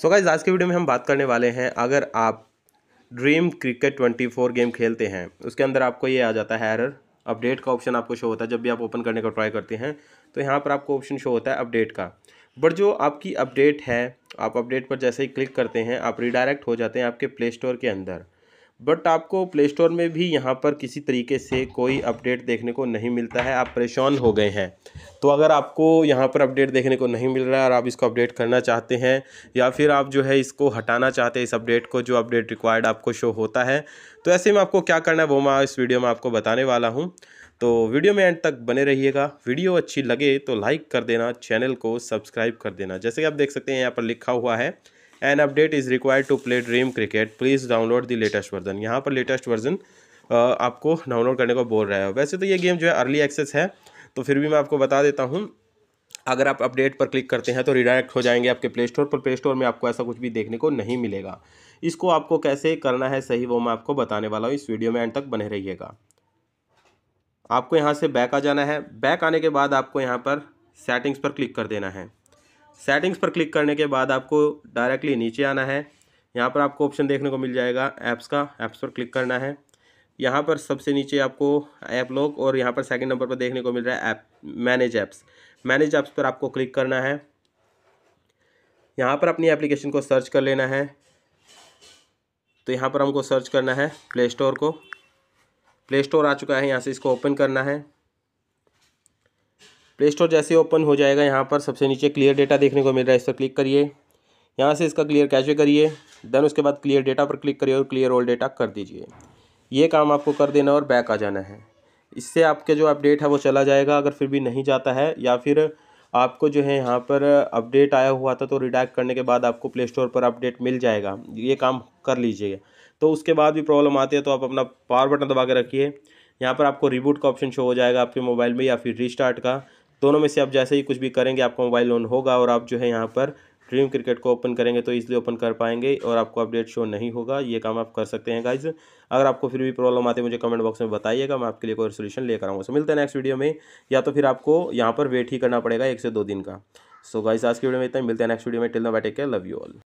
so guys आज के video में हम बात करने वाले हैं अगर आप Dream cricket twenty four game खेलते हैं उसके अंदर आपको ये आ जाता है एरर अपडेट का ऑप्शन आपको शो होता है जब भी आप ओपन करने का ट्राई करते हैं तो यहाँ पर आपको ऑप्शन शो होता है अपडेट का बट जो आपकी अपडेट है आप अपडेट पर जैसे ही क्लिक करते हैं आप रिडायरेक्ट हो जाते हैं आपके प्ले स्टोर के अंदर बट आपको प्ले स्टोर में भी यहाँ पर किसी तरीके से कोई अपडेट देखने को नहीं मिलता है आप परेशान हो गए हैं तो अगर आपको यहाँ पर अपडेट देखने को नहीं मिल रहा है और आप इसको अपडेट करना चाहते हैं या फिर आप जो है इसको हटाना चाहते हैं इस अपडेट को जो अपडेट रिक्वायर्ड आपको शो होता है तो ऐसे में आपको क्या करना है वो मैं इस वीडियो में आपको बताने वाला हूँ तो वीडियो में एंड तक बने रहिएगा वीडियो अच्छी लगे तो लाइक कर देना चैनल को सब्सक्राइब कर देना जैसे कि आप देख सकते हैं यहाँ पर लिखा हुआ है an update is required to play Dream cricket please download the latest version यहाँ पर लेटेस्ट वर्जन आपको डाउनलोड करने को बोल रहा है वैसे तो ये गेम जो है अर्ली एक्सेस है तो फिर भी मैं आपको बता देता हूँ अगर आप अपडेट पर क्लिक करते हैं तो रिडायरेक्ट हो जाएंगे आपके प्ले स्टोर पर प्ले स्टोर में आपको ऐसा कुछ भी देखने को नहीं मिलेगा इसको आपको कैसे करना है सही वो मैं आपको बताने वाला हूँ इस वीडियो में एंड तक बने रहिएगा आपको यहाँ से बैक आ जाना है बैक आने के बाद आपको यहाँ पर सेटिंग्स पर क्लिक कर देना है सेटिंग्स पर क्लिक करने के बाद आपको डायरेक्टली नीचे आना है यहाँ पर आपको ऑप्शन देखने को मिल जाएगा ऐप्स का ऐप्स पर क्लिक करना है यहाँ पर सबसे नीचे आपको ऐप लॉक और यहाँ पर सेकंड नंबर पर देखने को मिल रहा है app manage apps manage apps पर आपको क्लिक करना है यहाँ पर अपनी एप्लीकेशन को सर्च कर लेना है तो यहाँ पर हमको सर्च करना है प्ले स्टोर को प्ले स्टोर आ चुका है यहाँ से इसको ओपन करना है प्ले स्टोर जैसे ओपन हो जाएगा यहाँ पर सबसे नीचे क्लियर डेटा देखने को मिल रहा है इस पर क्लिक करिए यहाँ से इसका क्लियर कैचे करिए देन उसके बाद क्लियर डेटा पर क्लिक करिए और क्लियर ऑल डेटा कर दीजिए ये काम आपको कर देना और बैक आ जाना है इससे आपके जो अपडेट है वो चला जाएगा अगर फिर भी नहीं जाता है या फिर आपको जो है यहाँ पर अपडेट आया हुआ था तो रिडायरेक्ट करने के बाद आपको प्ले स्टोर पर अपडेट मिल जाएगा ये काम कर लीजिएगा तो उसके बाद भी प्रॉब्लम आती है तो आप अपना पावर बटन दबा के रखिए यहाँ पर आपको रिबूट का ऑप्शन शो हो जाएगा आपके मोबाइल में या फिर रीस्टार्ट का दोनों में से आप जैसे ही कुछ भी करेंगे आपका मोबाइल लोन होगा और आप जो है यहाँ पर ड्रीम क्रिकेट को ओपन करेंगे तो इसलिए ओपन कर पाएंगे और आपको अपडेट शो नहीं होगा ये काम आप कर सकते हैं गाइज अगर आपको फिर भी प्रॉब्लम आती है मुझे कमेंट बॉक्स में बताइएगा मैं आपके लिए कोई सोल्यूशन लेकर आऊँगा सो मिलते हैं नेक्स्ट वीडियो में या तो फिर आपको यहाँ पर वेट ही करना पड़ेगा एक से दो दिन का सो गाइज आज की वीडियो में इतना मिलते हैं नेक्स्ट वीडियो में टिल नो बैटे लव यू ऑल